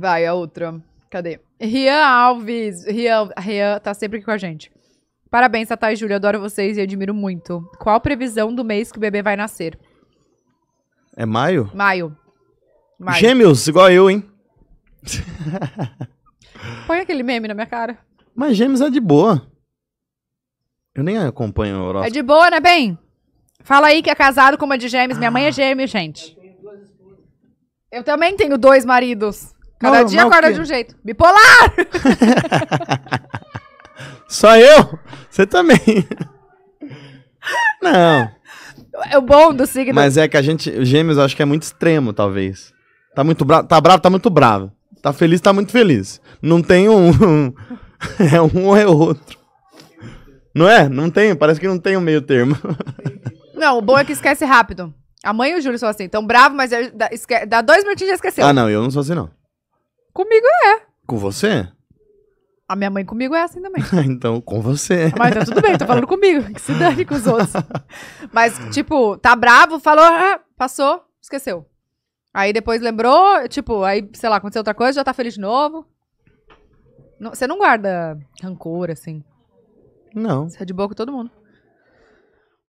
Vai, a outra. Cadê? Rian Alves. Rian, Rian tá sempre aqui com a gente. Parabéns, Tatá e Júlia. Adoro vocês e admiro muito. Qual a previsão do mês que o bebê vai nascer? É maio? Maio. maio. Gêmeos, igual eu, hein? Põe aquele meme na minha cara. Mas gêmeos é de boa. Eu nem acompanho a Europa. É de boa, né, bem? Fala aí que é casado com uma de gêmeos. Minha mãe é ah. gêmeo, gente. eu também tenho dois maridos. Cada não, dia acorda de um jeito. Bipolar! Só eu? Você também. Não. É o bom do signo. Mas é que a gente. Gêmeos eu acho que é muito extremo, talvez. Tá muito bravo. Tá bravo, tá muito bravo. Tá feliz, tá muito feliz. Não tem um. é um ou é outro. Não é? Não tem. Parece que não tem um meio termo. Não, o bom é que esquece rápido. A mãe e o Júlio são assim. Tão bravo, mas é, dá, esque... dá dois minutinhos e já esqueceu. Ah, não, eu não sou assim, não. Comigo é. Com você? A minha mãe comigo é assim também. então, com você. Mas tá tudo bem, tô falando comigo, que se dane com os outros. Mas, tipo, tá bravo, falou, ah, passou, esqueceu. Aí depois lembrou, tipo, aí, sei lá, aconteceu outra coisa, já tá feliz de novo. Não, você não guarda rancor, assim? Não. Você é de boa com todo mundo.